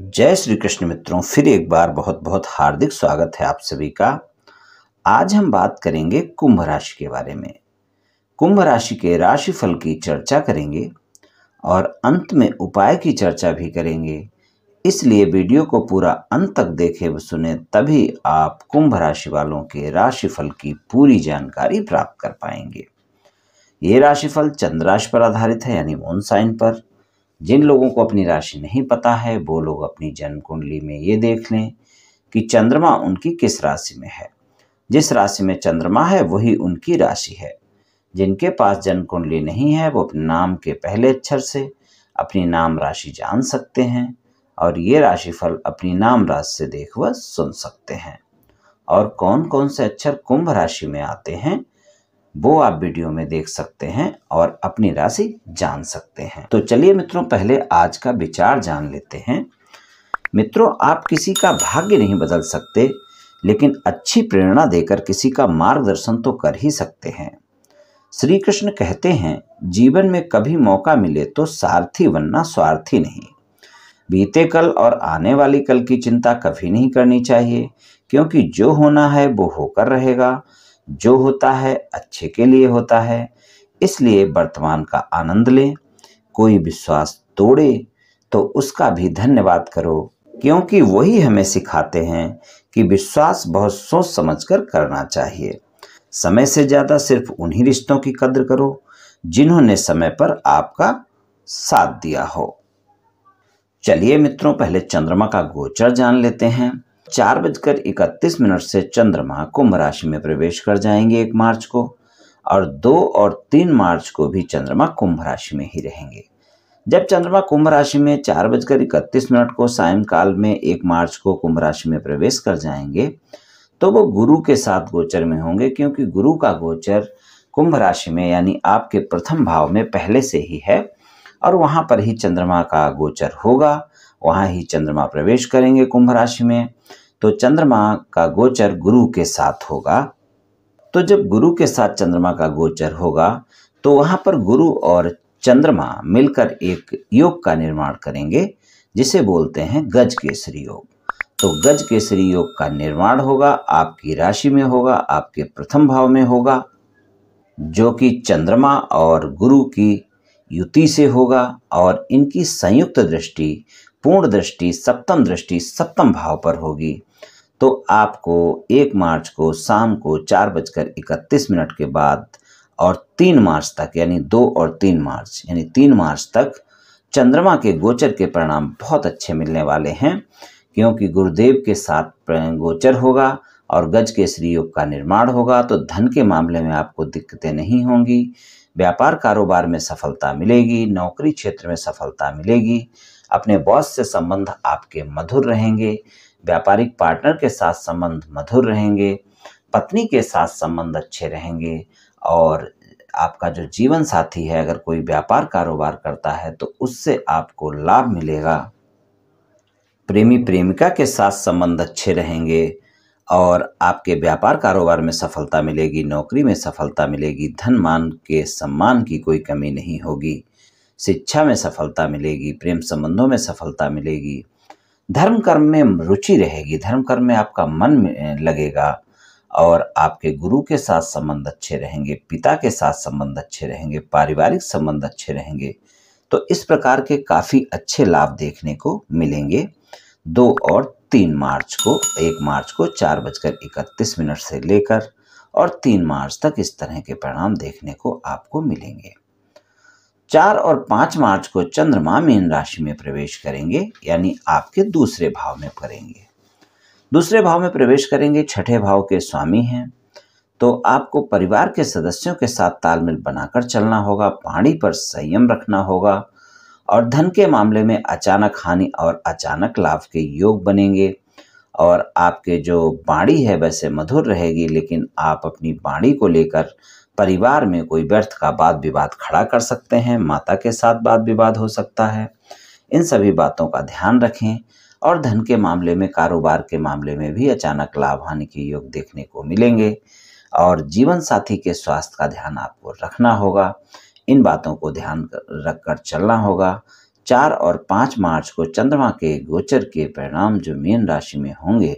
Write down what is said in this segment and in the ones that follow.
जय श्री कृष्ण मित्रों फिर एक बार बहुत बहुत हार्दिक स्वागत है आप सभी का आज हम बात करेंगे कुंभ राशि के बारे में कुंभ राशि के राशिफल की चर्चा करेंगे और अंत में उपाय की चर्चा भी करेंगे इसलिए वीडियो को पूरा अंत तक देखें सुने तभी आप कुंभ राशि वालों के राशिफल की पूरी जानकारी प्राप्त कर पाएंगे ये राशिफल चंद्र राशि पर आधारित है यानी मून साइन पर जिन लोगों को अपनी राशि नहीं पता है वो लोग अपनी जन्म कुंडली में ये देख लें कि चंद्रमा उनकी किस राशि में है जिस राशि में चंद्रमा है वही उनकी राशि है जिनके पास जन्म कुंडली नहीं है वो अपने नाम के पहले अक्षर से अपनी नाम राशि जान सकते हैं और ये राशिफल अपनी नाम राशि से देख व सुन सकते हैं और कौन कौन से अक्षर कुंभ राशि में आते हैं वो आप वीडियो में देख सकते हैं और अपनी राशि जान सकते हैं तो चलिए मित्रों पहले आज का विचार जान लेते हैं मित्रों आप किसी का भाग्य नहीं बदल सकते लेकिन अच्छी प्रेरणा देकर किसी का मार्गदर्शन तो कर ही सकते हैं श्री कृष्ण कहते हैं जीवन में कभी मौका मिले तो सारथी बनना स्वार्थी नहीं बीते कल और आने वाली कल की चिंता कभी नहीं करनी चाहिए क्योंकि जो होना है वो होकर रहेगा जो होता है अच्छे के लिए होता है इसलिए वर्तमान का आनंद लें कोई विश्वास तोड़े तो उसका भी धन्यवाद करो क्योंकि वही हमें सिखाते हैं कि विश्वास बहुत सोच समझकर करना चाहिए समय से ज़्यादा सिर्फ उन्हीं रिश्तों की कद्र करो जिन्होंने समय पर आपका साथ दिया हो चलिए मित्रों पहले चंद्रमा का गोचर जान लेते हैं चार बजकर इकतीस मिनट से चंद्रमा कुंभ राशि में प्रवेश कर जाएंगे एक मार्च को और दो और तीन मार्च को भी चंद्रमा कुंभ राशि में ही रहेंगे जब चंद्रमा कुंभ राशि में चार बजकर इकतीस मिनट को सायंकाल में एक मार्च को कुंभ राशि में प्रवेश कर जाएंगे तो वो गुरु के साथ गोचर में होंगे क्योंकि गुरु का गोचर कुंभ राशि में यानी आपके प्रथम भाव में पहले से ही है और वहाँ पर ही चंद्रमा का गोचर होगा वहाँ ही चंद्रमा प्रवेश करेंगे कुंभ राशि में तो चंद्रमा का गोचर गुरु के साथ होगा तो जब गुरु के साथ चंद्रमा का गोचर होगा तो वहाँ पर गुरु और चंद्रमा मिलकर एक योग का निर्माण करेंगे जिसे बोलते हैं गज केसरी योग तो गज केसरी योग का निर्माण होगा आपकी राशि में होगा आपके प्रथम भाव में होगा जो कि चंद्रमा और गुरु की युति से होगा और इनकी संयुक्त दृष्टि पूर्ण दृष्टि सप्तम दृष्टि सप्तम भाव पर होगी तो आपको एक मार्च को शाम को चार बजकर इकतीस मिनट के बाद और तीन मार्च तक यानी दो और तीन मार्च यानी तीन मार्च तक चंद्रमा के गोचर के परिणाम बहुत अच्छे मिलने वाले हैं क्योंकि गुरुदेव के साथ गोचर होगा और गज के श्री योग का निर्माण होगा तो धन के मामले में आपको दिक्कतें नहीं होंगी व्यापार कारोबार में सफलता मिलेगी नौकरी क्षेत्र में सफलता मिलेगी अपने बॉस से संबंध आपके मधुर रहेंगे व्यापारिक पार्टनर के साथ संबंध मधुर रहेंगे पत्नी के साथ संबंध अच्छे रहेंगे और आपका जो जीवन साथी है अगर कोई व्यापार कारोबार करता है तो उससे आपको लाभ मिलेगा प्रेमी प्रेमिका के साथ संबंध अच्छे रहेंगे और आपके व्यापार कारोबार में सफलता मिलेगी नौकरी में सफलता मिलेगी धन मान के सम्मान की कोई कमी नहीं होगी शिक्षा में सफलता मिलेगी प्रेम संबंधों में सफलता मिलेगी धर्म कर्म में रुचि रहेगी धर्म कर्म में आपका मन लगेगा और आपके गुरु के साथ संबंध अच्छे रहेंगे पिता के साथ संबंध अच्छे रहेंगे पारिवारिक संबंध अच्छे रहेंगे तो इस प्रकार के काफ़ी अच्छे लाभ देखने को मिलेंगे दो और तीन मार्च को एक मार्च को चार बजकर इकतीस मिनट से लेकर और तीन मार्च तक इस तरह के परिणाम देखने को आपको मिलेंगे चार और पांच मार्च को चंद्रमा मीन राशि में प्रवेश करेंगे यानी आपके दूसरे भाव में करेंगे दूसरे भाव में प्रवेश करेंगे छठे भाव के स्वामी हैं तो आपको परिवार के सदस्यों के साथ तालमेल बनाकर चलना होगा पानी पर संयम रखना होगा और धन के मामले में अचानक हानि और अचानक लाभ के योग बनेंगे और आपके जो बाड़ी है वैसे मधुर रहेगी लेकिन आप अपनी बाड़ी को लेकर परिवार में कोई व्यर्थ का वाद विवाद खड़ा कर सकते हैं माता के साथ वाद विवाद हो सकता है इन सभी बातों का ध्यान रखें और धन के मामले में कारोबार के मामले में भी अचानक लाभ हानि के योग देखने को मिलेंगे और जीवन साथी के स्वास्थ्य का ध्यान आपको रखना होगा इन बातों को ध्यान रख कर चलना होगा चार और पाँच मार्च को चंद्रमा के गोचर के परिणाम जो मीन राशि में होंगे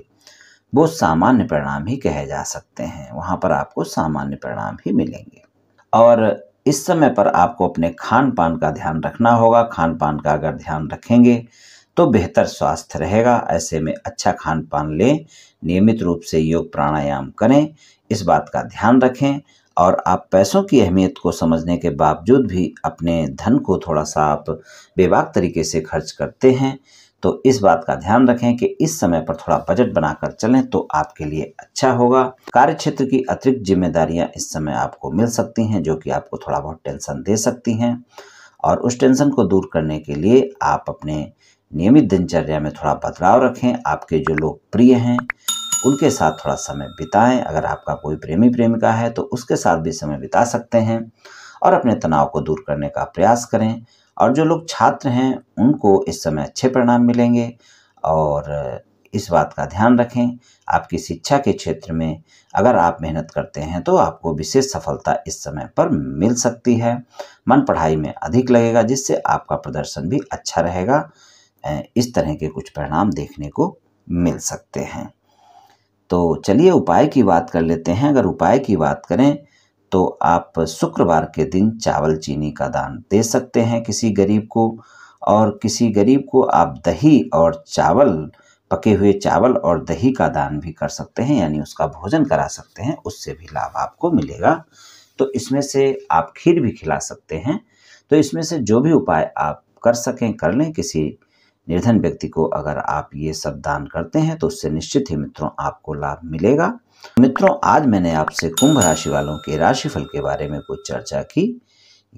वो सामान्य परिणाम ही कहे जा सकते हैं वहाँ पर आपको सामान्य परिणाम ही मिलेंगे और इस समय पर आपको अपने खान पान का ध्यान रखना होगा खान पान का अगर ध्यान रखेंगे तो बेहतर स्वास्थ्य रहेगा ऐसे में अच्छा खान पान लें नियमित रूप से योग प्राणायाम करें इस बात का ध्यान रखें और आप पैसों की अहमियत को समझने के बावजूद भी अपने धन को थोड़ा सा आप बेबाक तरीके से खर्च करते हैं तो इस बात का ध्यान रखें कि इस समय पर थोड़ा बजट बनाकर चलें तो आपके लिए अच्छा होगा कार्य क्षेत्र की अतिरिक्त जिम्मेदारियां इस समय आपको मिल सकती हैं जो कि आपको थोड़ा बहुत टेंशन दे सकती हैं और उस टेंशन को दूर करने के लिए आप अपने नियमित दिनचर्या में थोड़ा बदलाव रखें आपके जो लोग प्रिय हैं उनके साथ थोड़ा समय बिताएं अगर आपका कोई प्रेमी प्रेमिका है तो उसके साथ भी समय बिता सकते हैं और अपने तनाव को दूर करने का प्रयास करें और जो लोग छात्र हैं उनको इस समय अच्छे परिणाम मिलेंगे और इस बात का ध्यान रखें आपकी शिक्षा के क्षेत्र में अगर आप मेहनत करते हैं तो आपको विशेष सफलता इस समय पर मिल सकती है मन पढ़ाई में अधिक लगेगा जिससे आपका प्रदर्शन भी अच्छा रहेगा इस तरह के कुछ परिणाम देखने को मिल सकते हैं तो चलिए उपाय की बात कर लेते हैं अगर उपाय की बात करें तो आप शुक्रवार के दिन चावल चीनी का दान दे सकते हैं किसी गरीब को और किसी गरीब को आप दही और चावल पके हुए चावल और दही का दान भी कर सकते हैं यानी उसका भोजन करा सकते हैं उससे भी लाभ आपको मिलेगा तो इसमें से आप खीर भी खिला सकते हैं तो इसमें से जो भी उपाय आप कर सकें कर लें किसी निर्धन व्यक्ति को अगर आप ये सब दान करते हैं तो उससे निश्चित ही मित्रों आपको लाभ मिलेगा मित्रों आज मैंने आपसे कुंभ राशि वालों के राशिफल के बारे में कुछ चर्चा की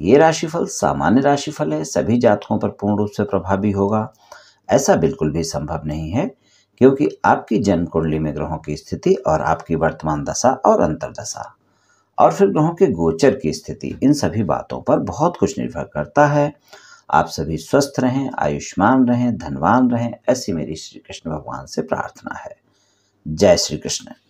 ये राशिफल सामान्य राशिफल है सभी जातकों पर पूर्ण रूप से प्रभावी होगा ऐसा बिल्कुल भी संभव नहीं है क्योंकि आपकी जन्म कुंडली में ग्रहों की स्थिति और आपकी वर्तमान दशा और अंतरदशा और फिर ग्रहों के गोचर की स्थिति इन सभी बातों पर बहुत कुछ निर्भर करता है आप सभी स्वस्थ रहें आयुष्मान रहें धनवान रहें ऐसी मेरी श्री कृष्ण भगवान से प्रार्थना है जय श्री कृष्ण